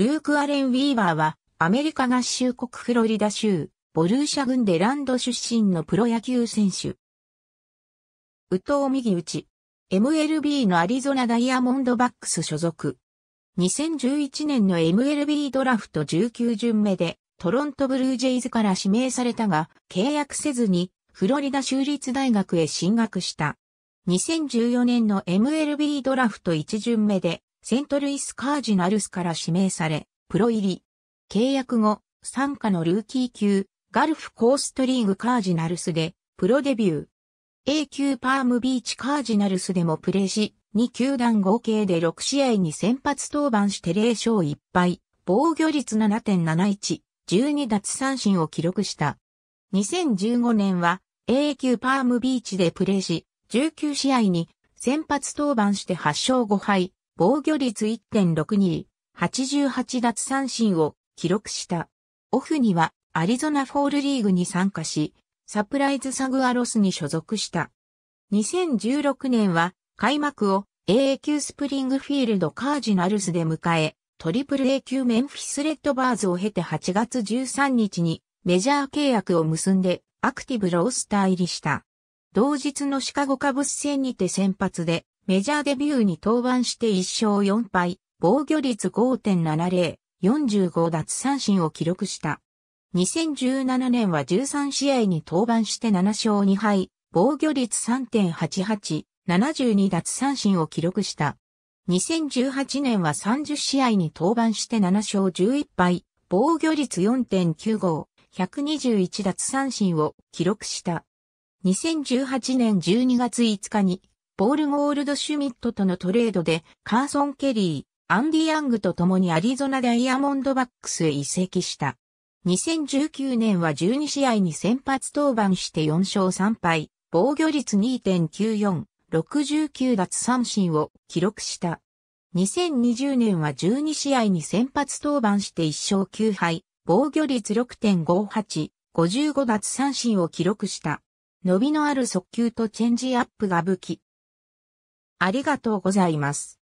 ルーク・アレン・ウィーバーは、アメリカ合衆国フロリダ州、ボルーシャ郡でランド出身のプロ野球選手。宇藤右打ち。MLB のアリゾナダイヤモンドバックス所属。2011年の MLB ドラフト19巡目で、トロントブルージェイズから指名されたが、契約せずに、フロリダ州立大学へ進学した。2014年の MLB ドラフト1巡目で、セントルイス・カージナルスから指名され、プロ入り。契約後、参加のルーキー級、ガルフコーストリーグカージナルスで、プロデビュー。A 級パームビーチカージナルスでもプレーし、2球団合計で6試合に先発登板して0勝1敗、防御率7.71、12奪三振を記録した。2015年は A 級パームビーチでプレーし、19試合に先発登板して8勝5敗、防御率1.62、88奪三振を記録した。オフにはアリゾナフォールリーグに参加し、サプライズサグアロスに所属した。2016年は開幕を AA 級スプリングフィールドカージナルスで迎え、トリプル A 級メンフィスレッドバーズを経て8月13日にメジャー契約を結んでアクティブロースター入りした。同日のシカゴカブス戦にて先発でメジャーデビューに登板して1勝4敗、防御率5.70、45奪三振を記録した。2017年は13試合に登板して7勝2敗、防御率3.88、72奪三振を記録した。2018年は30試合に登板して7勝11敗、防御率4.95、121奪三振を記録した。2018年12月5日にポール・ゴールドシュミットとのトレードで、カーソン・ケリー、アンディ・ヤングと共にアリゾナ・ダイヤモンドバックスへ移籍した。2019年は12試合に先発登板して4勝3敗、防御率2.94、69奪三振を記録した。2020年は12試合に先発登板して1勝9敗、防御率6.58、55奪三振を記録した。伸びのある速球とチェンジアップが武器。ありがとうございます。